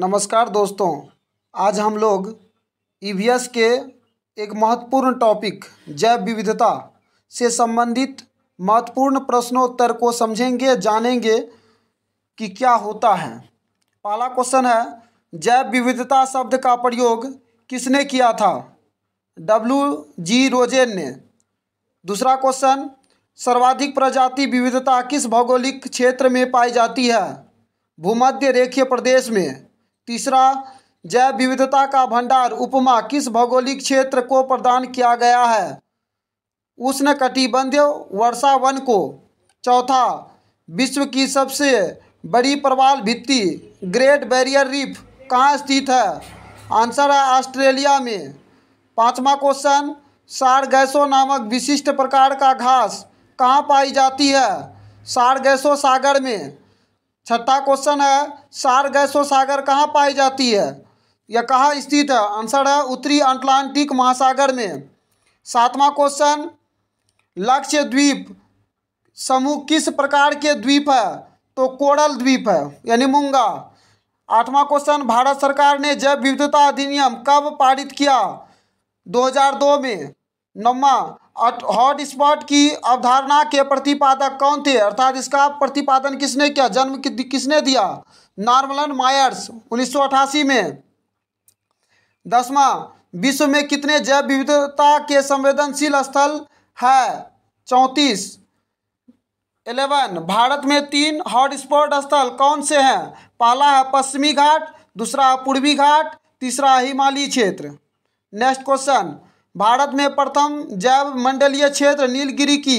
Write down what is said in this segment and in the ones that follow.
नमस्कार दोस्तों आज हम लोग ई e के एक महत्वपूर्ण टॉपिक जैव विविधता से संबंधित महत्वपूर्ण प्रश्नोत्तर को समझेंगे जानेंगे कि क्या होता है पहला क्वेश्चन है जैव विविधता शब्द का प्रयोग किसने किया था डब्ल्यू जी रोजेन ने दूसरा क्वेश्चन सर्वाधिक प्रजाति विविधता किस भौगोलिक क्षेत्र में पाई जाती है भूमध्य रेखीय प्रदेश में तीसरा जैव विविधता का भंडार उपमा किस भौगोलिक क्षेत्र को प्रदान किया गया है उष्ण कटिबंधीय वन को चौथा विश्व की सबसे बड़ी प्रवाल भित्ति ग्रेट बैरियर रीफ कहाँ स्थित है आंसर है ऑस्ट्रेलिया में पांचवा क्वेश्चन सार गैसों नामक विशिष्ट प्रकार का घास कहाँ पाई जाती है सार गैसों सागर में छठा क्वेश्चन है सार गैसो सागर कहाँ पाई जाती है या कहाँ स्थित है आंसर है उत्तरी अटलांटिक महासागर में सातवां क्वेश्चन लक्ष्य द्वीप समूह किस प्रकार के द्वीप है तो कोरल द्वीप है यानी मुंगा आठवां क्वेश्चन भारत सरकार ने जैव विविधता अधिनियम कब पारित किया 2002 में नौवा हॉटस्पॉट की अवधारणा के प्रतिपादक कौन थे अर्थात इसका प्रतिपादन किसने किया जन्म कि, किसने दिया नॉर्मलन मायर्स 1988 में दसवा विश्व में कितने जैव विविधता के संवेदनशील स्थल है चौंतीस इलेवन भारत में तीन हॉटस्पॉट स्थल कौन से हैं पहला है पश्चिमी घाट दूसरा पूर्वी घाट तीसरा हिमालयी क्षेत्र नेक्स्ट क्वेश्चन भारत में प्रथम जैव मंडलीय क्षेत्र नीलगिरी की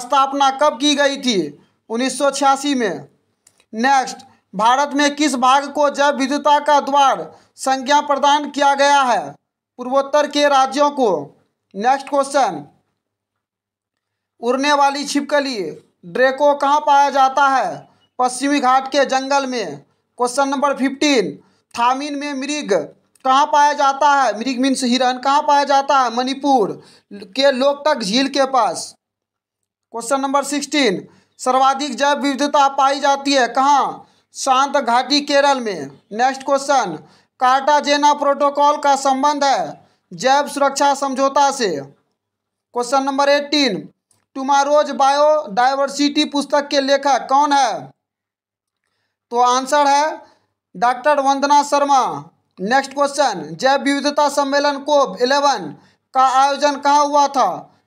स्थापना कब की गई थी 1986 में नेक्स्ट भारत में किस भाग को जैव विद्युता का द्वार संज्ञा प्रदान किया गया है पूर्वोत्तर के राज्यों को नेक्स्ट क्वेश्चन उड़ने वाली छिपकली ड्रेको कहाँ पाया जाता है पश्चिमी घाट के जंगल में क्वेश्चन नंबर फिफ्टीन थामिन में मृग कहाँ पाया जाता है मृग मीन्स हिरन कहाँ पाया जाता है मणिपुर के लोकटक झील के पास क्वेश्चन नंबर सिक्सटीन सर्वाधिक जैव विविधता पाई जाती है कहाँ शांत घाटी केरल में नेक्स्ट क्वेश्चन कार्टाजेना प्रोटोकॉल का संबंध है जैव सुरक्षा समझौता से question number eighteen tomorrow's biodiversity पुस्तक के लेखक कौन है तो आंसर है doctor Vandana Sharma next question जैव विविधता सम्मेलन कोप इलेवन का आयोजन कहाँ हुआ था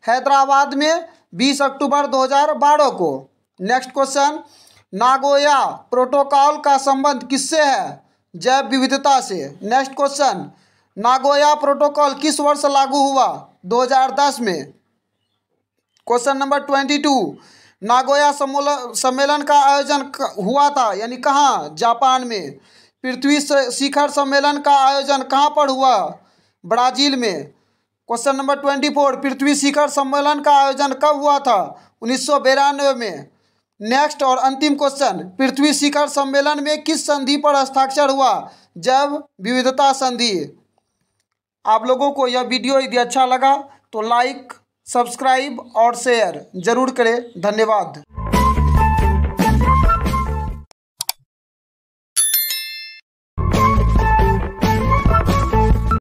हैदराबाद में 20 अक्टूबर दो बारह को नेक्स्ट क्वेश्चन नागोया प्रोटोकॉल का संबंध किससे है जैव विविधता से नेक्स्ट क्वेश्चन नागोया प्रोटोकॉल किस वर्ष लागू हुआ 2010 में question number twenty two Nagoya सम्मेलन का आयोजन हुआ था यानी कहाँ जापान में पृथ्वी शिखर सम्मेलन का आयोजन कहाँ पर हुआ ब्राजील में क्वेश्चन नंबर ट्वेंटी फोर पृथ्वी शिखर सम्मेलन का आयोजन कब हुआ था उन्नीस सौ बिरानवे में नेक्स्ट और अंतिम क्वेश्चन पृथ्वी शिखर सम्मेलन में किस संधि पर हस्ताक्षर हुआ जैव विविधता संधि आप लोगों को यह वीडियो यदि अच्छा लगा तो लाइक सब्सक्राइब और शेयर जरूर करें धन्यवाद